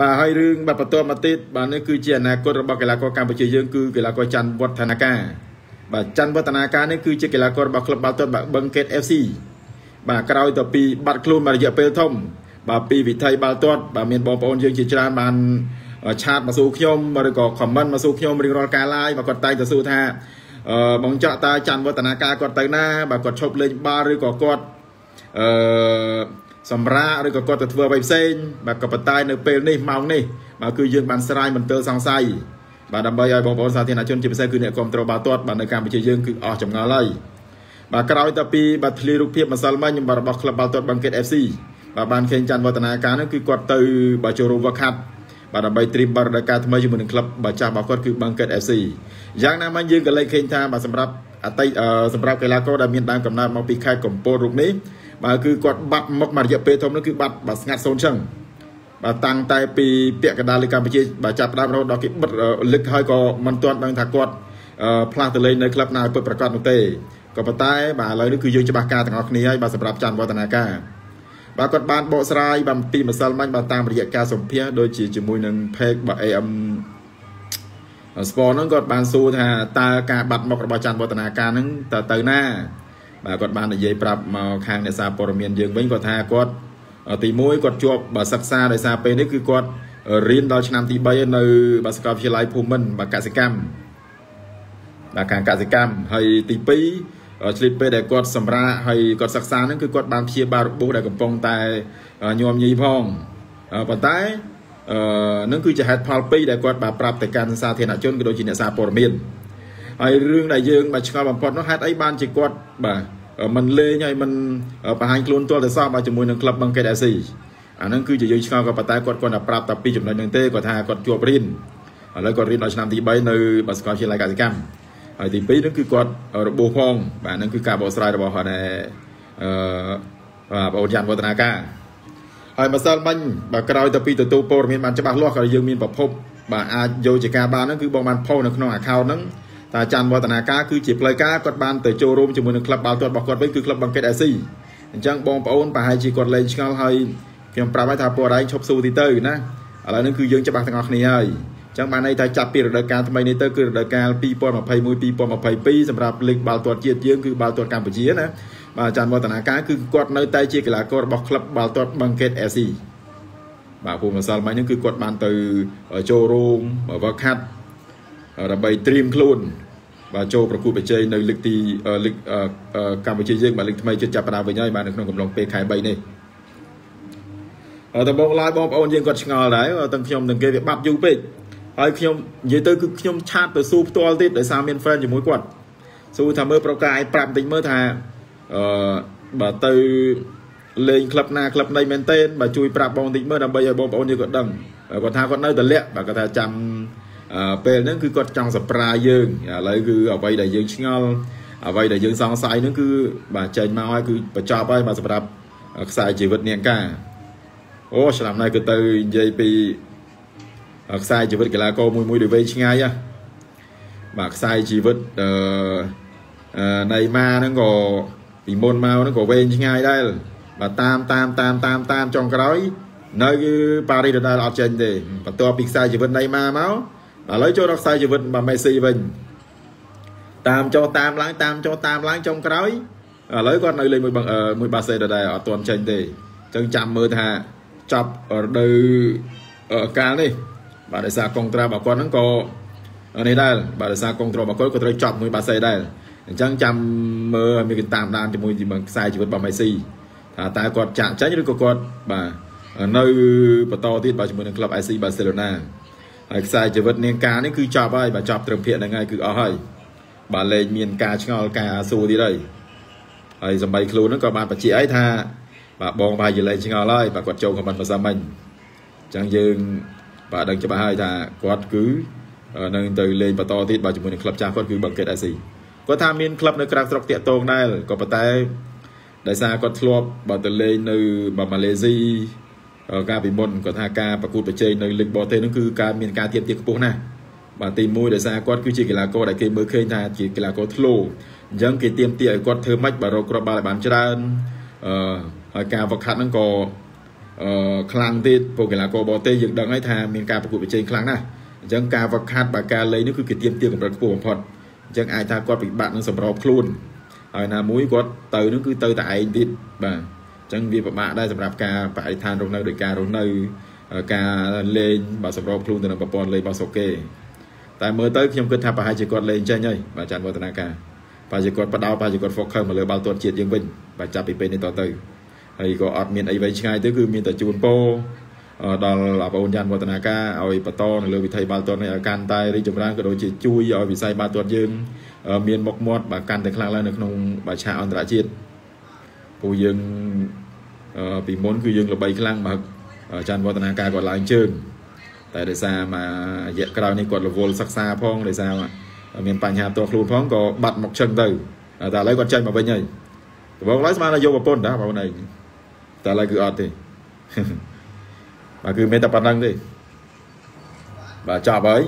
បាទហើយរឿងបាទបន្តមកទៀតបាទនេះគឺជាអនាគតរបស់កីឡាករកម្ពុជាយើងគឺកីឡាករច័ន្ទវឌ្ឍនាការបាទច័ន្ទវឌ្ឍនាការនេះគឺជាកីឡាកររបស់ក្លឹបបាល់ទាត់បឹងកេត FC បាទក្រោយទៅពី បាត់ខ្លួនមករយៈពេលធំបាទពីវិថីបាល់ទាត់ បាទមានបងប្អូនយើងជាច្រើនបានឆាតមកសួរខ្ញុំឬក៏ comment មកសួរខ្ញុំរៀងរាល់ការ live បាទគាត់តែងតែសួរថាអឺបងចក់តាច័ន្ទវឌ្ឍនាការគាត់ទៅណា បាទគាត់ឈប់លេងបាល់ឬក៏គាត់អឺសម្រាប់ឬក៏គាត់ទៅធ្វើអ្វីផ្សេងបាទក៏ប៉ុន្តែនៅពេលនេះម៉ោងនេះបាទគឺយើងបានស្រាយមន្ទិលសង្ស័យបាទដើម្បីឲ្យបងប្អូនសាធារណជនជាពិសេសគឺអ្នកគ្រប់គ្រងបាល់ទាត់បាទនៅកម្ពុជាយើងគឺអស់ចម្ងល់ហើយបាទក្រោយតពីបាទធ្លីរូបភាពម្សិលមិញខ្ញុំបាទរបស់ក្លឹបបាល់ទាត់បឹងកេត FC បាទបានឃើញច័ន្ទវឌ្ឍនាការនោះគឺគាត់ទៅបាទចូលរួមវឹកហាត់បាទដើម្បីត្រៀមបរិយាកាសថ្មីជាមួយនឹងក្លឹបបាទចាស់របស់គាត់គឺបឹងកេត FC យ៉ាងណាមិញយើងក៏លេចឃើញថាបាទសម្រាប់អតីតសម្រាប់កីឡាករដែលមានដើមកំណើតមកពីខេត្តកំពតរូបនេះបាទគឺគាត់បាត់មុខមួយរយៈពេលធំនោះគឺបាត់បាទស្ងាត់សូន្យចឹងបាទតាំងតែ ពីពាក់កណ្ដាលលើកម្ពុជាបាទចាប់ផ្ដើមរហូតដល់គេបិទលឹកហើយក៏មិនទាន់ដឹងថាគាត់ផ្លាស់ទៅលេងនៅក្លឹបណាពិតប្រាកដនោះទេក៏ប៉ុន្តែ បាទឥឡូវនេះគឺយើងច្បាស់ការទាំងអស់គ្នាហើយបាទសម្រាប់ច័ន្ទវឌ្ឍនាការបាទគាត់បានបកស្រាយបាទពីម្សិលមិញបាទតាមរយៈការសម្ភាសដូចជាជាមួយនឹង page បាទ AM Sport ហ្នឹងគាត់បានសួរថាតើការបាត់មុខរបស់ច័ន្ទវឌ្ឍនាការហ្នឹងតើទៅណាបាទគាត់បាននិយាយប្រាប់មកខាងអ្នកសារព័ត៌មានយើងវិញគាត់ថាគាត់ ទី1គាត់ជាប់បើសិក្សាដោយសារពេលនេះគឺគាត់រៀនដល់ឆ្នាំទី3នៅបាសកលវិទ្យាល័យភូមិន្ទបាទកសិកម្មបាទខាងកសិកម្មហើយទី2ឆ្លៀតពេលដែលគាត់សម្រាកហើយគាត់សិក្សាហ្នឹងគឺគាត់បានព្យាបាលរបួសដែលកំពុងតែញោមញីផងប៉ុន្តែអឺនឹងគឺជាហេតុផលពីរដែលគាត់បានប្រាប់ទៅកាន់សាធារណជនក៏ដូចជាអ្នកសារព័ត៌មានហើយរឿងដែលយើងបាទឆ្ងល់បំផុតនោះហេតុអីបានជាគាត់បាទมันលេងហើយมันបង្ហាញខ្លួនទាល់តែសោះបាទជាមួយនឹងក្លឹបបឹងកេតអាស៊ីអាហ្នឹងគឺជាយើងឆ្ងល់ក៏ប៉ុន្តែគាត់គាត់តែប្រាប់តែពីចំណុចហ្នឹងទេគាត់ថាគាត់ជាប់រៀនឥឡូវគាត់រៀនដល់ឆ្នាំទី3នៅបាសកលវិទ្យាល័យកសិកម្មហើយទី2ហ្នឹងគឺគាត់របួសផងបាទហ្នឹងគឺការបកស្រាយរបស់គាត់ដែរអឺបងអូនយ៉ាងវឌ្ឍនាការហើយម្សិលមិញបើក្រោយទៅពីទទួលព័ត៌មានបានច្បាស់លាស់ក៏យើងមានប្រភពបាទអាចយកជាការបានហ្នឹងគឺបងបានផុសនៅក្នុង account ហ្នឹងតែច័ន្ទវឌ្ឍនាការគឺជាផ្លូវការគាត់បានទៅចូលរួមជាមួយនឹងក្លឹបបាល់ទាត់របស់គាត់វិញគឺក្លឹបបង្កេតអេស៊ីអញ្ចឹងបងប្អូនប្រហែលជាគាត់លែងឆ្ងល់ហើយខ្ញុំប្រាប់ហើយថាពណ៌ឯងឈប់ស៊ូទីទៅណាឥឡូវនេះគឺយើងច្បាស់ទាំងអស់គ្នាហើយចឹងបានន័យថាចាប់ពីរដូវកាលថ្មីនេះទៅគឺរដូវកាល2021 2022សម្រាប់លីកបាល់ទាត់ជាតិយើងគឺបាល់ទាត់កម្ពុជាណាបាទច័ន្ទវឌ្ឍនាការគឺគាត់នៅតែជាកីឡាកររបស់ក្លឹបបាល់ទាត់បឹងកេតអេស៊ីបាទពូម្សិលមិញហ្នឹងគឺគាត់បានទៅចូលរួមវឹកហាត់ដើម្បីត្រៀមខ្លួន បាទចូលប្រគួតប្រជែងនៅលីកទីលីកកម្ពុជាយើងបាទលីកថ្មីជិតចាប់ផ្ដើមវិញហើយបាទនៅក្នុងកំឡុងពេលខែ3នេះដំបងឡាយបងប្អូនយើងគាត់ឆ្ងល់ដែរទាំងខ្ញុំទាំងគេវាបាត់យូរពេកហើយខ្ញុំនិយាយទៅគឺខ្ញុំឆាតទៅសួរផ្ទាល់ទៀតដោយសារមាន friend ជាមួយគាត់សួរថាមើលប្រកាយប្រាប់បន្តិចមើលថាអឺបើទៅលេងក្លឹបណាក្លឹបណីមែនតេនបើជួយប្រាប់បងបន្តិចមើលដើម្បីឲ្យបងប្អូនយើងគាត់ដឹងគាត់ថាគាត់នៅតែលាក់បាទគាត់ថាចាំពេលហ្នឹងគឺគាត់ចង់សប្រាយើងឥឡូវគឺ អ្វីដែលយើងឆ្ងល់អ្វីដែលយើងសង្ស័យហ្នឹងគឺបាទចេញមកហើយគឺបញ្ចប់ហើយបាទសម្រាប់ខ្សែជីវិតនាងកាអូឆ្នាំនេះគឺទៅនិយាយពីខ្សែជីវិតកីឡាករមួយមួយដែលវែងឆ្ងាយហ៎បាទខ្សែជីវិតអឺណៃម៉ាហ្នឹងក៏ពីមុនមកហ្នឹងក៏វែងឆ្ងាយដែរបាទតាមតាមតាមតាមតាមចុងក្រោយ នៅគឺប៉ារីដដែលអត់ចេញទេបន្ទាប់ពីខ្សែជីវិតណៃម៉ាមកឥឡូវចូលរកខ្សែជីវិតរបស់មេស៊ីវិញតាមចុះតាមឡើងតាមចុះតាមឡើងចុងក្រោយឥឡូវគាត់នៅលេខមួយមួយបាសេដដែលអត់ទាន់ចេញទេអញ្ចឹងចាំមើលថាចប់រដូវកាលនេះបាទដោយសារកងត្រារបស់គាត់ហ្នឹងក៏នេះដែរបាទដោយសារកងត្រារបស់គាត់ក៏ត្រូវចប់មួយបាសេដែរអញ្ចឹងចាំមើលឲ្យមានគេតាមដានជាមួយនឹងខ្សែជីវិតរបស់មេស៊ីថាតើគាត់ចាក់ចេញឬក៏គាត់បាទនៅបន្តទៀតបាទជាមួយនឹងក្លឹប AC Barcelona ហើយខ្សែជីវិតនាងការនេះគឺចប់ហើយបើចប់ត្រឹមភាកហ្នឹងហើយគឺអស់ហើយបើលែងមានការឆ្ងល់ការសួរទៀតហើយហើយសម្បីខ្លួនហ្នឹងក៏បានបញ្ជាក់ឲ្យថាបាទបងប្រហែលជាលែងឆ្ងល់ហើយបាទគាត់ចូលខមមិនមិនសមមិញអញ្ចឹងយើងបាទដឹងច្បាស់ហើយថាគាត់គឺនឹងទៅលេងបន្តទៀតបាទជាមួយនឹងក្លឹបចាស់គាត់គឺបង្កេតអេស៊ីគាត់ថាមានក្លឹបនៅក្រៅស្រុកតាក់តងដែរក៏ប៉ុន្តែដោយសារគាត់ធ្លាប់បើទៅលេងនៅម៉ាឡេស៊ីកាលពីមុនគាត់ថាការប្រកួតប្រជែងនៅលីកបរទេសហ្នឹងគឺការមានការទៀបទាត់ខ្ពស់ណាស់បាទទី1ដោយសារគាត់គឺជាកីឡាករដែលគេមើលឃើញថាជាកីឡាករធ្លោអញ្ចឹងគេទៀមទាត់ឲ្យគាត់ធ្វើម៉េចបើរកគ្រាប់បាល់ឲ្យបានច្រើនអឺហើយការវឹកហាត់ហ្នឹងក៏អឺខ្លាំងទៀតពួកកីឡាករបរទេសយើងដឹងហើយថាមានការប្រកួតប្រជែងខ្លាំងណាស់អញ្ចឹងការវឹកហាត់បើការលេងនេះគឺគេទៀមទាត់កម្រិតខ្ពស់បំផុតអញ្ចឹងអាចថាគាត់ពិបាកនឹងសម្របខ្លួនហើយណាមួយគាត់ទៅនឹងគឺទៅតែឯងទៀតបាទចឹងវាពិបាកដែរសម្រាប់ការបរិស្ថានរស់នៅដោយការរស់នៅការលេងបាទសម្របខ្លួនទៅនឹងប្រព័ន្ធលេងរបស់សូកេតែមើលទៅខ្ញុំគិតថាប្រហែលជាគាត់លេងចេញហើយបាទចាត់វឌ្ឍនាការបាទជាគាត់បដោប្រហែលជាគាត់ focus មកលើបាល់ទាត់ជាតិយើងវិញបាទចាប់ពីពេលនេះតទៅហើយក៏អត់មានអីវែងឆ្ងាយទៅគឺមានតែជូនពោដល់បងអូនយ៉ាងវឌ្ឍនាការឲ្យបន្តនៅលើវិធីបាល់ទាត់នេះឲ្យកាន់តែរីកចម្រើនក៏ដូចជាជួយឲ្យវិស័យបាល់ទាត់យើងមានមុខមាត់បាទកាន់តែខ្លាំងឡើងនៅក្នុងបាទឆាកអន្តរជាតិពួកយើងពីមុនគឺយើងល្បីខ្លាំងមកចាន់វឌ្ឍនាការគាត់ឡើងជើងតែដោយសារមករយៈក្រោយនេះគាត់រវល់សិក្សាផងដោយសារមានបញ្ហាផ្ទាល់ខ្លួនផងក៏បាត់មកឈឹងទៅតែឥឡូវគាត់ចេញមកវិញហើយដំបូងឡើយស្មានថាយកប្រពន្ធណាបងប្អូនឯងតែឥឡូវគឺអត់ទេបាទគឺមានតែប៉ុណ្្នឹងទេបាទចប់ហើយ